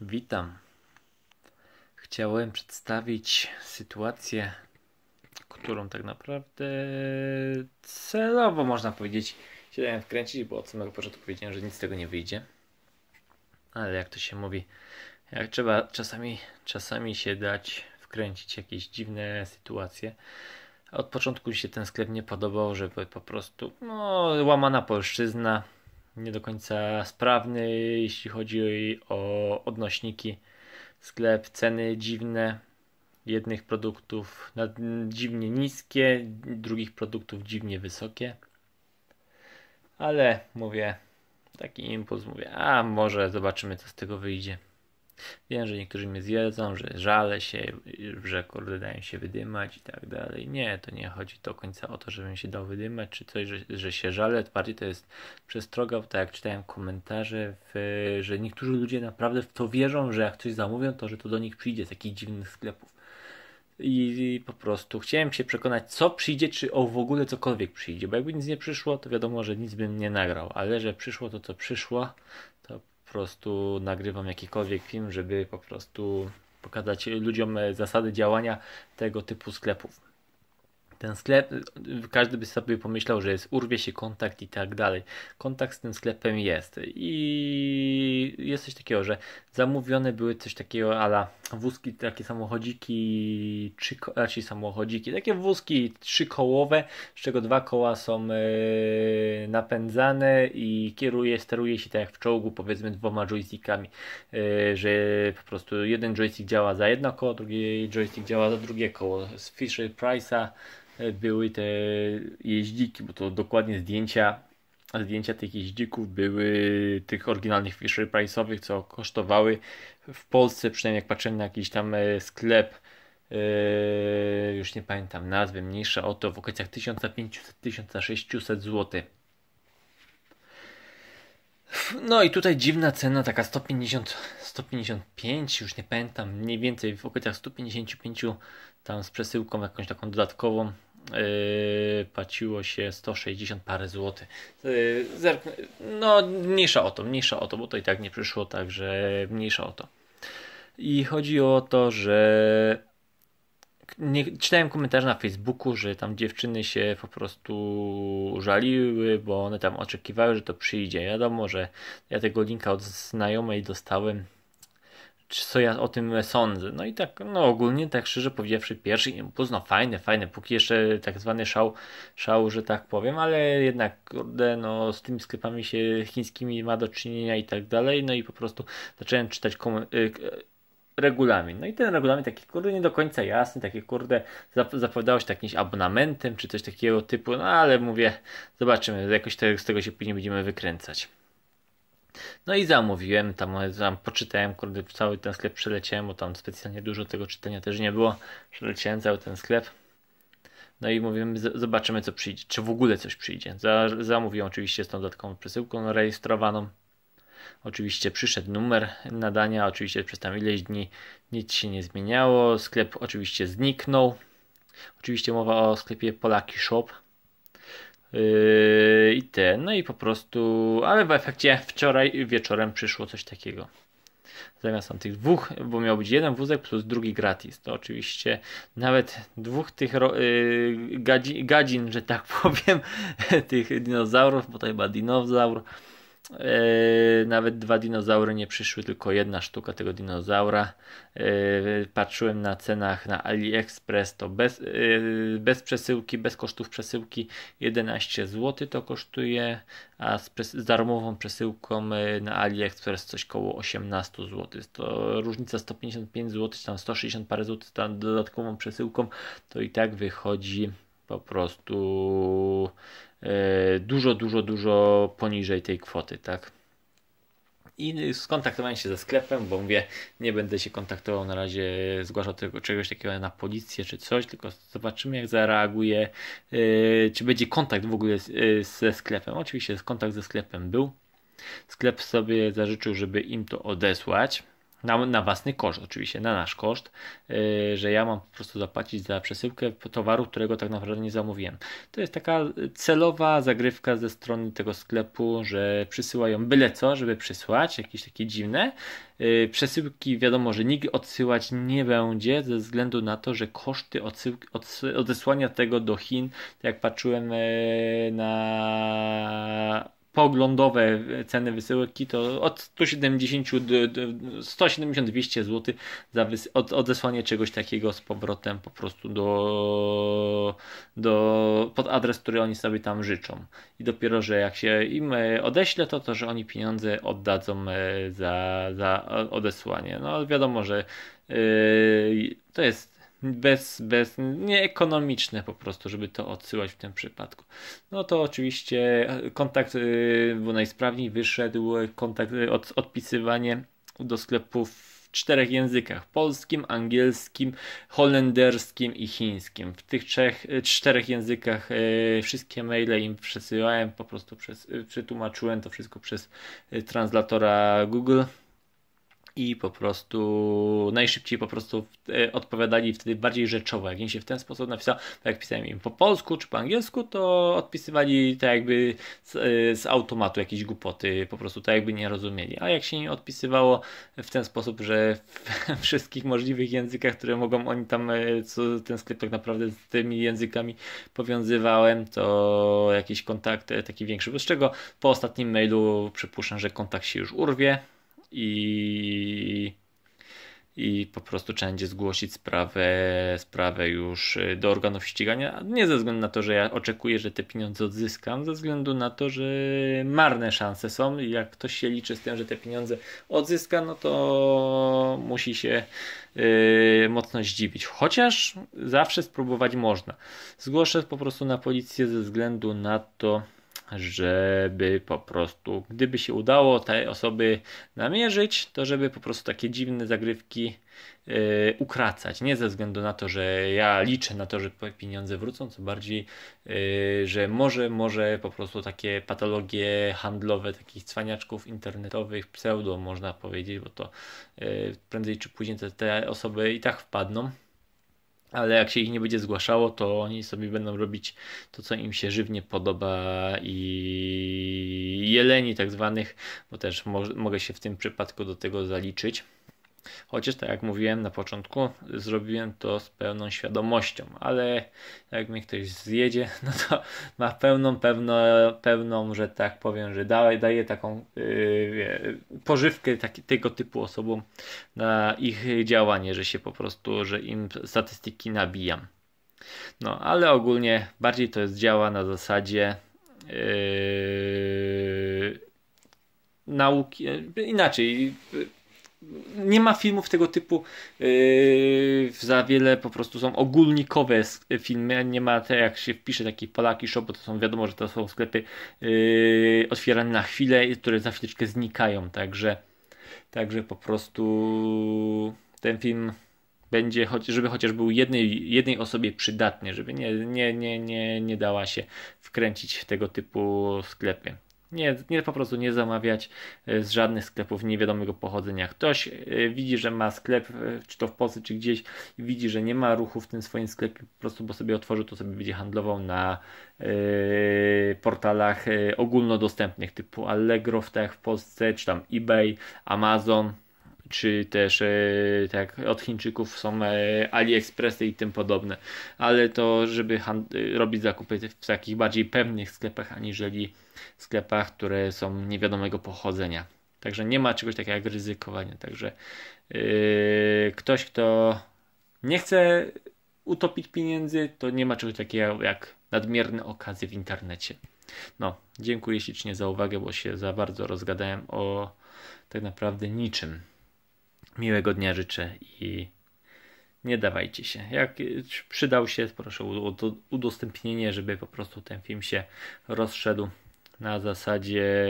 Witam. Chciałem przedstawić sytuację, którą tak naprawdę celowo można powiedzieć się dałem wkręcić, bo od samego początku powiedziałem, że nic z tego nie wyjdzie. Ale jak to się mówi, jak trzeba czasami, czasami się dać wkręcić jakieś dziwne sytuacje. Od początku się ten sklep nie podobał, żeby po prostu no, łamana polszczyzna, nie do końca sprawny, jeśli chodzi o odnośniki. Sklep, ceny dziwne jednych produktów dziwnie niskie, drugich produktów dziwnie wysokie. Ale mówię, taki impuls, mówię, a może zobaczymy co z tego wyjdzie. Wiem, że niektórzy mnie zjedzą, że żalę się, że kurde dają się wydymać i tak dalej. Nie, to nie chodzi do końca o to, żebym się dał wydymać czy coś, że, że się żalę. Bardziej to jest przestroga, tak jak czytałem komentarze, w, że niektórzy ludzie naprawdę w to wierzą, że jak coś zamówią, to że to do nich przyjdzie z jakichś dziwnych sklepów. I po prostu chciałem się przekonać, co przyjdzie, czy o w ogóle cokolwiek przyjdzie, bo jakby nic nie przyszło, to wiadomo, że nic bym nie nagrał, ale że przyszło to, co przyszło, prostu nagrywam jakikolwiek film, żeby po prostu pokazać ludziom zasady działania tego typu sklepów. Ten sklep, y, każdy by sobie pomyślał, że jest, urwie się kontakt i tak dalej. Kontakt z tym sklepem jest. I jest coś takiego, że zamówione były coś takiego ala wózki, takie samochodziki, trzy, raczej samochodziki, takie wózki trzykołowe, z czego dwa koła są yy, napędzane i kieruje, steruje się tak jak w czołgu, powiedzmy dwoma joystickami, yy, że po prostu jeden joystick działa za jedno koło, drugi joystick działa za drugie koło. Z Fisher Price'a były te jeździki, bo to dokładnie zdjęcia, zdjęcia tych jeździków były tych oryginalnych Fisher Price'owych, co kosztowały w Polsce, przynajmniej jak patrzyłem na jakiś tam e, sklep, e, już nie pamiętam nazwy, mniejsza o to, w okolicach 1500-1600 zł. No i tutaj dziwna cena, taka 150, 155, już nie pamiętam, mniej więcej w okolicach 155 tam z przesyłką jakąś taką dodatkową Yy, płaciło się 160 parę złotych. Yy, no, mniejsza o to, mniejsza o to, bo to i tak nie przyszło, także mniejsza o to. I chodzi o to, że nie, czytałem komentarze na Facebooku, że tam dziewczyny się po prostu żaliły, bo one tam oczekiwały, że to przyjdzie. Wiadomo, że ja tego linka od znajomej dostałem co ja o tym sądzę. No i tak, no ogólnie, tak szczerze powiedziawszy, pierwszy impuls, no fajny, fajny, póki jeszcze tak zwany szał, szał, że tak powiem, ale jednak, kurde, no z tymi sklepami się chińskimi ma do czynienia i tak dalej, no i po prostu zacząłem czytać komu- y, regulamin. No i ten regulamin taki, kurde, nie do końca jasny, takie, kurde, zap zapowiadało się tak jakimś abonamentem, czy coś takiego typu, no ale mówię, zobaczymy, jakoś te, z tego się później będziemy wykręcać. No i zamówiłem, tam, tam poczytałem, kurde, cały ten sklep przeleciałem, bo tam specjalnie dużo tego czytania też nie było. Przeleciałem cały ten sklep. No i mówimy, zobaczymy co przyjdzie, czy w ogóle coś przyjdzie. Zamówiłem oczywiście z tą dodatkową przesyłką rejestrowaną. Oczywiście przyszedł numer nadania, oczywiście przez tam ileś dni nic się nie zmieniało. Sklep oczywiście zniknął. Oczywiście mowa o sklepie Polaki Shop Yy, I ten, no i po prostu, ale w efekcie wczoraj wieczorem przyszło coś takiego zamiast tam tych dwóch, bo miał być jeden wózek plus drugi gratis. To oczywiście nawet dwóch tych yy, gadzi, gadzin, że tak powiem, tych dinozaurów, bo to chyba dinozaur, Yy, nawet dwa dinozaury nie przyszły, tylko jedna sztuka tego dinozaura. Yy, patrzyłem na cenach na AliExpress, to bez, yy, bez przesyłki, bez kosztów przesyłki 11 zł to kosztuje, a z, z darmową przesyłką yy, na AliExpress coś koło 18 zł. To różnica 155 zł, czy tam 160 parę złotych z dodatkową przesyłką, to i tak wychodzi po prostu E, dużo, dużo, dużo poniżej tej kwoty, tak? I skontaktowałem się ze sklepem, bo mówię, nie będę się kontaktował na razie, zgłaszał tego, czegoś takiego na policję czy coś, tylko zobaczymy jak zareaguje, yy, czy będzie kontakt w ogóle z, e, yy, ze sklepem. Oczywiście kontakt ze sklepem był. Sklep sobie zażyczył, żeby im to odesłać na, na własny koszt, oczywiście, na nasz koszt, yy, że ja mam po prostu zapłacić za przesyłkę towaru, którego tak naprawdę nie zamówiłem. To jest taka celowa zagrywka ze strony tego sklepu, że przysyłają byle co, żeby przysłać, jakieś takie dziwne. Yy, przesyłki wiadomo, że nikt odsyłać nie będzie ze względu na to, że koszty odesłania tego do Chin, jak patrzyłem yy, na poglądowe ceny wysyłki to od 170 170-200 zł za od odesłanie czegoś takiego z powrotem po prostu do, do pod adres, który oni sobie tam życzą. I dopiero, że jak się im e, odeślę, to to, że oni pieniądze oddadzą e, za, za odesłanie. No wiadomo, że yy, to jest bez, bez, nieekonomiczne po prostu, żeby to odsyłać w tym przypadku. No to oczywiście e, kontakt, e, bo najsprawniej wyszedł kontakt, e, od, odpisywanie do sklepów w czterech językach: polskim, angielskim, holenderskim i chińskim. W tych trzech, czterech językach wszystkie maile im przesyłałem, po prostu przez, przetłumaczyłem to wszystko przez translatora Google i po prostu najszybciej po prostu e, odpowiadali wtedy bardziej rzeczowo. Jak im się w ten sposób napisał, tak jak pisałem im po polsku czy po angielsku, to odpisywali tak jakby z, e, z, automatu jakieś głupoty, po prostu tak jakby nie rozumieli. A jak się im odpisywało w ten sposób, że w wszystkich możliwych językach, które mogą oni tam, e, co ten sklep tak naprawdę z tymi językami powiązywałem, to jakiś kontakt taki większy. Z czego po ostatnim mailu przypuszczam, że kontakt się już urwie, i, i po prostu trzeba będzie zgłosić sprawę, sprawę już y, do organów ścigania. Nie ze względu na to, że ja oczekuję, że te pieniądze odzyskam, ze względu na to, że marne szanse są. Jak ktoś się liczy z tym, że te pieniądze odzyska, no to musi się yy, mocno zdziwić. Chociaż zawsze spróbować można. Zgłoszę po prostu na policję ze względu na to, żeby po prostu, gdyby się udało te osoby namierzyć, to żeby po prostu takie dziwne zagrywki yy, ukracać. Nie ze względu na to, że ja liczę na to, że pieniądze wrócą, co bardziej, yy, że może, może po prostu takie patologie handlowe takich cwaniaczków internetowych, pseudo można powiedzieć, bo to yy, prędzej czy później te, te osoby i tak wpadną ale jak się ich nie będzie zgłaszało, to oni sobie będą robić to, co im się żywnie podoba i jeleni tak zwanych, bo też mo mogę się w tym przypadku do tego zaliczyć. Chociaż, tak jak mówiłem na początku, zrobiłem to z pełną świadomością, ale jak mnie ktoś zjedzie, no to ma pełną, pewno, pewną, że tak powiem, że daje, daje taką yy, pożywkę taki, tego typu osobom na ich działanie, że się po prostu, że im statystyki nabijam. No, ale ogólnie bardziej to jest działa na zasadzie yy, nauki, inaczej, yy, nie ma filmów tego typu yy, za wiele, po prostu są ogólnikowe e, filmy, nie ma te jak się wpisze taki Polaki Shop, bo to są wiadomo, że to są sklepy yy, otwierane na chwilę, które za chwileczkę znikają, także także po prostu ten film będzie, żeby chociaż był jednej, jednej osobie przydatny, żeby nie, nie, nie, nie, nie dała się wkręcić w tego typu sklepy. Nie, nie, po prostu nie zamawiać e, z żadnych sklepów niewiadomego pochodzenia. Ktoś e, widzi, że ma sklep, e, czy to w Polsce, czy gdzieś, widzi, że nie ma ruchu w tym swoim sklepie, po prostu bo sobie otworzy, to sobie będzie handlował na yy, portalach ogólnodostępnych typu Allegro, tak w Polsce, czy tam eBay, Amazon czy też e, tak od Chińczyków są e, AliExpressy i tym podobne, ale to żeby e, robić zakupy w takich bardziej pewnych sklepach, aniżeli sklepach, które są niewiadomego pochodzenia. Także nie ma czegoś takiego jak ryzykowanie. Także yy, ktoś, kto nie chce utopić pieniędzy, to nie ma czegoś takiego jak nadmierne okazy w internecie. No, dziękuję ślicznie za uwagę, bo się za bardzo rozgadałem o tak naprawdę niczym miłego dnia życzę i nie dawajcie się. Jak przydał się, proszę o udostępnienie, żeby po prostu ten film się rozszedł na zasadzie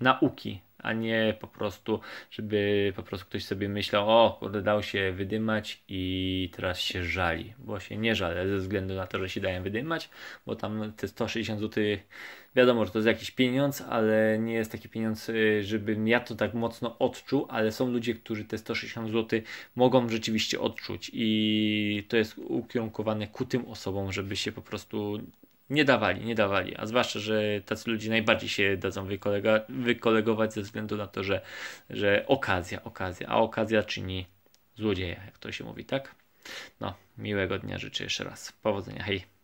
nauki a nie po prostu, żeby po prostu ktoś sobie myślał, o, kurde, dał się wydymać i teraz się żali, bo się nie żalę ze względu na to, że się dałem wydymać, bo tam te 160 zł, wiadomo, że to jest jakiś pieniądz, ale nie jest taki pieniądz, y, żebym ja to tak mocno odczuł, ale są ludzie, którzy te 160 zł mogą rzeczywiście odczuć i to jest ukierunkowane ku tym osobom, żeby się po prostu nie dawali, nie dawali. A zwłaszcza, że tacy ludzie najbardziej się dadzą wykolega, wykolegować ze względu na to, że, że okazja, okazja, a okazja czyni złodzieja, jak to się mówi, tak? No, miłego dnia życzę jeszcze raz. Powodzenia, hej.